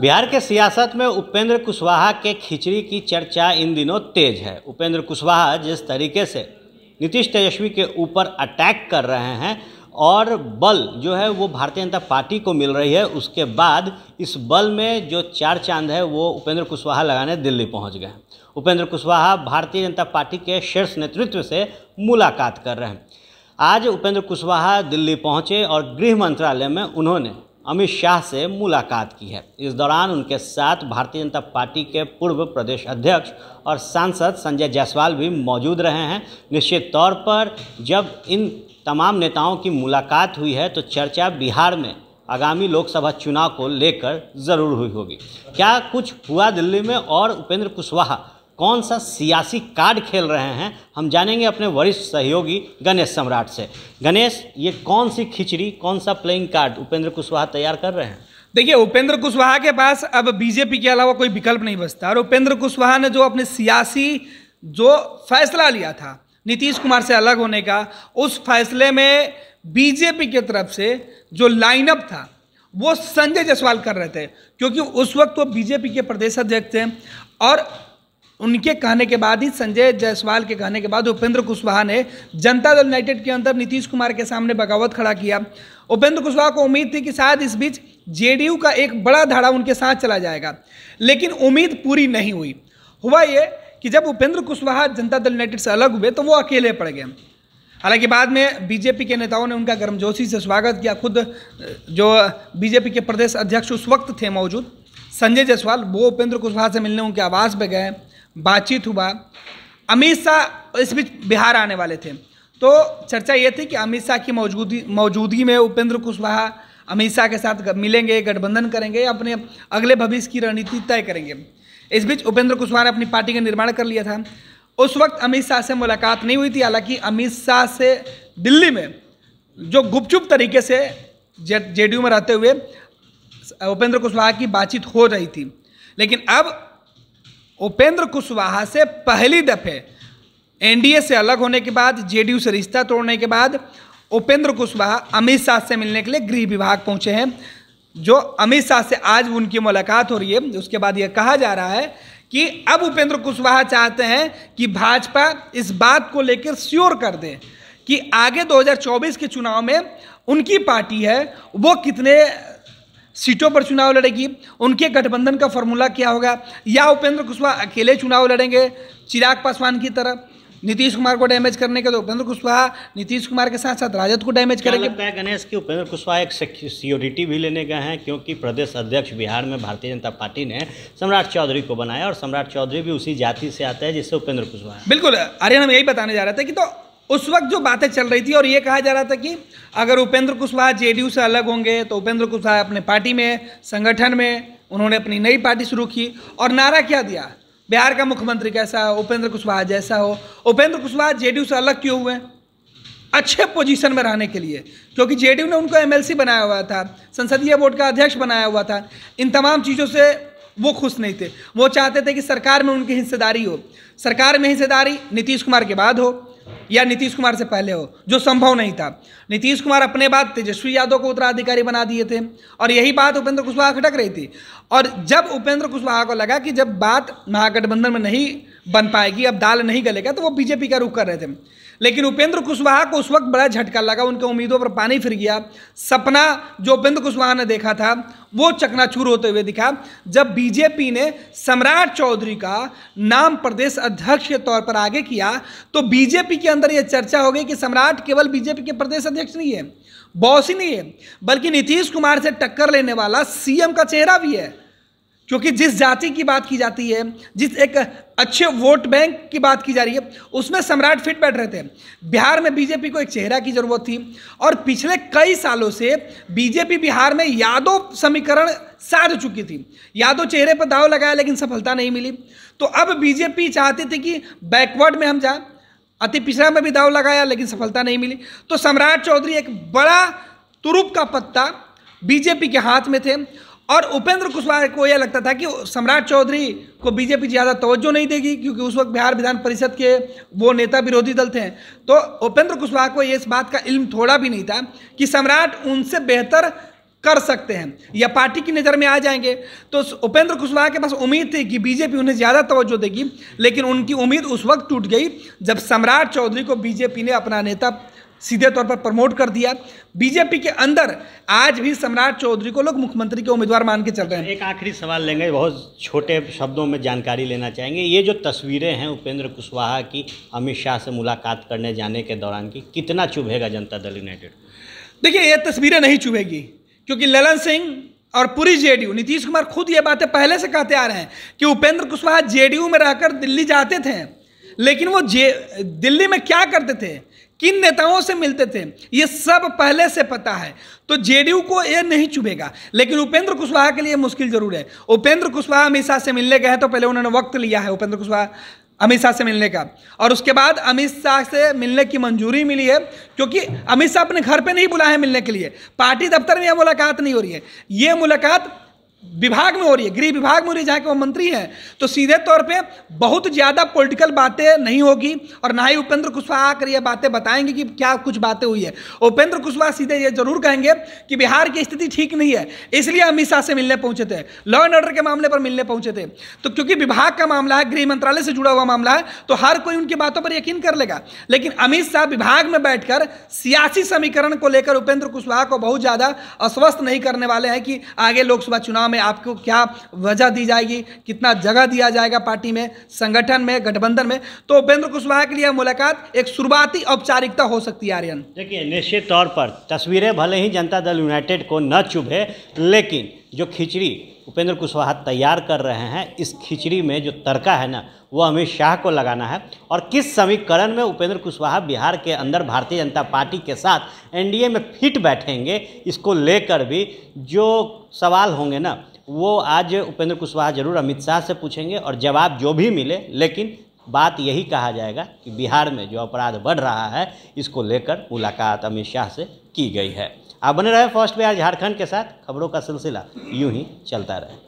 बिहार के सियासत में उपेंद्र कुशवाहा के खिचड़ी की चर्चा इन दिनों तेज है उपेंद्र कुशवाहा जिस तरीके से नीतीश तेजस्वी के ऊपर अटैक कर रहे हैं और बल जो है वो भारतीय जनता पार्टी को मिल रही है उसके बाद इस बल में जो चार चांद है वो उपेंद्र कुशवाहा लगाने दिल्ली पहुंच गए हैं उपेंद्र कुशवाहा भारतीय जनता पार्टी के शीर्ष नेतृत्व से मुलाकात कर रहे हैं आज उपेंद्र कुशवाहा दिल्ली पहुंचे और गृह मंत्रालय में उन्होंने अमित शाह से मुलाकात की है इस दौरान उनके साथ भारतीय जनता पार्टी के पूर्व प्रदेश अध्यक्ष और सांसद संजय जायसवाल भी मौजूद रहे हैं निश्चित तौर पर जब इन तमाम नेताओं की मुलाकात हुई है तो चर्चा बिहार में आगामी लोकसभा चुनाव को लेकर ज़रूर हुई होगी क्या कुछ हुआ दिल्ली में और उपेंद्र कुशवाहा कौन सा सियासी कार्ड खेल रहे हैं हम जानेंगे अपने वरिष्ठ सहयोगी गणेश सम्राट से गणेश ये कौन सी खिचड़ी कौन सा प्लेइंग कार्ड उपेंद्र कुशवाहा तैयार कर रहे हैं देखिए उपेंद्र कुशवाहा के पास अब बीजेपी के अलावा कोई विकल्प नहीं बचता और उपेंद्र कुशवाहा ने जो अपने सियासी जो फैसला लिया था नीतीश कुमार से अलग होने का उस फैसले में बीजेपी की तरफ से जो लाइनअप था वो संजय जायसवाल कर रहे थे क्योंकि उस वक्त वो बीजेपी के प्रदेश अध्यक्ष थे और उनके कहने के बाद ही संजय जायसवाल के कहने के बाद उपेंद्र कुशवाहा ने जनता दल यूनाइटेड के अंदर नीतीश कुमार के सामने बगावत खड़ा किया उपेंद्र कुशवाहा को उम्मीद थी कि शायद इस बीच जेडीयू का एक बड़ा धारा उनके साथ चला जाएगा लेकिन उम्मीद पूरी नहीं हुई हुआ ये कि जब उपेंद्र कुशवाहा जनता दल यूनाइटेड से अलग हुए तो वो अकेले पड़ गए हालांकि बाद में बीजेपी के नेताओं ने उनका गर्मजोशी से स्वागत किया खुद जो बीजेपी के प्रदेश अध्यक्ष उस वक्त थे मौजूद संजय जायसवाल वो उपेंद्र कुशवाहा से मिलने उनके आवास पर गए बातचीत हुआ अमित शाह इस बीच बिहार आने वाले थे तो चर्चा ये थी कि अमित शाह की मौजूदगी मौजूदगी में उपेंद्र कुशवाहा अमित शाह के साथ मिलेंगे गठबंधन करेंगे अपने अगले भविष्य की रणनीति तय करेंगे इस बीच उपेंद्र कुशवाहा ने अपनी पार्टी का निर्माण कर लिया था उस वक्त अमित शाह से मुलाकात नहीं हुई थी हालांकि अमित शाह से दिल्ली में जो गुपचुप तरीके से जे में रहते हुए उपेंद्र कुशवाहा की बातचीत हो रही थी लेकिन अब उपेंद्र कुशवाहा से पहली दफे एनडीए से अलग होने के बाद जेडीयू से रिश्ता तोड़ने के बाद उपेंद्र कुशवाहा अमित शाह से मिलने के लिए गृह विभाग पहुंचे हैं जो अमित शाह से आज उनकी मुलाकात हो रही है उसके बाद यह कहा जा रहा है कि अब उपेंद्र कुशवाहा चाहते हैं कि भाजपा इस बात को लेकर श्योर कर दे कि आगे 2024 के चुनाव में उनकी पार्टी है वो कितने सीटों पर चुनाव लड़ेगी उनके गठबंधन का फॉर्मूला क्या होगा या उपेंद्र कुशवाहा अकेले चुनाव लड़ेंगे चिराग पासवान की तरह नीतीश कुमार को डैमेज करने के तो उपेंद्र कुशवाहा नीतीश कुमार के साथ साथ राजद को डैमेज करेंगे लगता है गणेश की उपेंद्र कुशवाहा एक सिक्योरिटी भी लेने गए हैं क्योंकि प्रदेश अध्यक्ष बिहार में भारतीय जनता पार्टी ने सम्राट चौधरी को बनाया और सम्राट चौधरी भी उसी जाति से आता है जिससे उपेंद्र कुशवाहा बिल्कुल आर्यन हम यही बताने जा रहे थे कि तो उस वक्त जो बातें चल रही थी और ये कहा जा रहा था कि अगर उपेंद्र कुशवाहा जेडीयू से अलग होंगे तो उपेंद्र कुशवाहा अपने पार्टी में संगठन में उन्होंने अपनी नई पार्टी शुरू की और नारा क्या दिया बिहार का मुख्यमंत्री कैसा हो उपेंद्र कुशवाहा जैसा हो उपेंद्र कुशवाहा जेडीयू से अलग क्यों हुए अच्छे पोजीशन में रहने के लिए क्योंकि जेडीयू ने उनको एमएलसी बनाया हुआ था संसदीय बोर्ड का अध्यक्ष बनाया हुआ था इन तमाम चीज़ों से वो खुश नहीं थे वो चाहते थे कि सरकार में उनकी हिस्सेदारी हो सरकार में हिस्सेदारी नीतीश कुमार के बाद हो या नीतीश कुमार से पहले हो जो संभव नहीं था नीतीश कुमार अपने बाद तेजस्वी यादव को उत्तराधिकारी बना दिए थे और यही बात उपेंद्र कुशवाहा खटक रही थी और जब उपेंद्र कुशवाहा को लगा कि जब बात महागठबंधन में नहीं बन पाएगी अब दाल नहीं गलेगा तो वो बीजेपी का रुख कर रहे थे लेकिन उपेंद्र कुशवाहा को उस वक्त बड़ा झटका लगा उनके उम्मीदों पर पानी फिर गया सपना जो उपेंद्र कुशवाहा ने देखा था वो चकनाचूर होते हुए दिखा जब बीजेपी ने सम्राट चौधरी का नाम प्रदेश अध्यक्ष के तौर पर आगे किया तो बीजेपी के अंदर यह चर्चा हो गई कि सम्राट केवल बीजेपी के प्रदेश अध्यक्ष नहीं है बॉस ही नहीं है बल्कि नीतीश कुमार से टक्कर लेने वाला सीएम का चेहरा भी है क्योंकि जिस जाति की बात की जाती है जिस एक अच्छे वोट बैंक की बात की जा रही है उसमें सम्राट फिट बैठ रहे थे बिहार में बीजेपी को एक चेहरा की जरूरत थी और पिछले कई सालों से बीजेपी बिहार में यादव समीकरण साध चुकी थी यादव चेहरे पर दाव लगाया लेकिन सफलता नहीं मिली तो अब बीजेपी चाहती थी कि बैकवर्ड में हम जाए अति पिछड़ा में भी दाव लगाया लेकिन सफलता नहीं मिली तो सम्राट चौधरी एक बड़ा तुरुप का पत्ता बीजेपी के हाथ में थे और उपेंद्र कुशवाहा को यह लगता था कि सम्राट चौधरी को बीजेपी ज़्यादा तवज्जो नहीं देगी क्योंकि उस वक्त बिहार विधान परिषद के वो नेता विरोधी दल थे तो उपेंद्र कुशवाहा को इस बात का इल्म थोड़ा भी नहीं था कि सम्राट उनसे बेहतर कर सकते हैं या पार्टी की नज़र में आ जाएंगे तो उपेंद्र कुशवाहा के पास उम्मीद थी कि बीजेपी उन्हें ज़्यादा तवज्जो देगी लेकिन उनकी उम्मीद उस वक्त टूट गई जब सम्राट चौधरी को बीजेपी ने अपना नेता सीधे तौर पर प्रमोट कर दिया बीजेपी के अंदर आज भी सम्राट चौधरी को लोग मुख्यमंत्री के उम्मीदवार मान के चल रहे हैं एक आखिरी सवाल लेंगे बहुत छोटे शब्दों में जानकारी लेना चाहेंगे ये जो तस्वीरें हैं उपेंद्र कुशवाहा की अमित शाह से मुलाकात करने जाने के दौरान की कितना चुभेगा जनता दल यूनाइटेड देखिए ये तस्वीरें नहीं चुभेगी क्योंकि ललन सिंह और पूरी जेडीयू नीतीश कुमार खुद ये बातें पहले से कहते आ रहे हैं कि उपेंद्र कुशवाहा जेडीयू में रहकर दिल्ली जाते थे लेकिन वो जे दिल्ली में क्या करते थे किन नेताओं से मिलते थे ये सब पहले से पता है तो जेडीयू को ये नहीं चुभेगा लेकिन उपेंद्र कुशवाहा के लिए मुश्किल जरूर है उपेंद्र कुशवाहा अमित शाह से मिलने गए तो पहले उन्होंने वक्त लिया है उपेंद्र कुशवाहा अमित शाह से मिलने का और उसके बाद अमित शाह से मिलने की मंजूरी मिली है क्योंकि अमित शाह अपने घर पर नहीं बुलाए मिलने के लिए पार्टी दफ्तर में यह मुलाकात नहीं हो रही है ये मुलाकात विभाग में हो रही है गृह विभाग में हो रही है जहाँ के वो मंत्री हैं तो सीधे तौर पे बहुत ज़्यादा पॉलिटिकल बातें नहीं होगी और ना ही उपेंद्र कुशवाहा आकर ये बातें बताएंगे कि क्या कुछ बातें हुई है उपेंद्र कुशवाहा सीधे ये जरूर कहेंगे कि बिहार की स्थिति ठीक नहीं है इसलिए अमित शाह से मिलने पहुंचे थे लॉ एंड ऑर्डर के मामले पर मिलने पहुंचे थे तो क्योंकि विभाग का मामला है गृह मंत्रालय से जुड़ा हुआ मामला है तो हर कोई उनकी बातों पर यकीन कर लेगा लेकिन अमित शाह विभाग में बैठकर सियासी समीकरण को लेकर उपेंद्र कुशवाहा को बहुत ज़्यादा अस्वस्थ नहीं करने वाले हैं कि आगे लोकसभा चुनाव चुनाव में आपको क्या वजह दी जाएगी कितना जगह दिया जाएगा पार्टी में संगठन में गठबंधन में तो उपेंद्र कुशवाहा के लिए मुलाकात एक शुरुआती औपचारिकता हो सकती है आर्यन देखिए निश्चित तौर पर तस्वीरें भले ही जनता दल यूनाइटेड को न चुभे लेकिन जो खिचड़ी उपेंद्र कुशवाहा तैयार कर रहे हैं इस खिचड़ी में जो तड़का है ना वो अमित शाह को लगाना है और किस समीकरण में उपेंद्र कुशवाहा बिहार के अंदर भारतीय जनता पार्टी के साथ एनडीए में फिट बैठेंगे इसको लेकर भी जो सवाल होंगे ना वो आज उपेंद्र कुशवाहा जरूर अमित शाह से पूछेंगे और जवाब जो भी मिले लेकिन बात यही कहा जाएगा कि बिहार में जो अपराध बढ़ रहा है इसको लेकर मुलाकात अमित शाह से की गई है आप बने रहे फर्स्ट बिहार झारखंड के साथ खबरों का सिलसिला यूं ही चलता रहे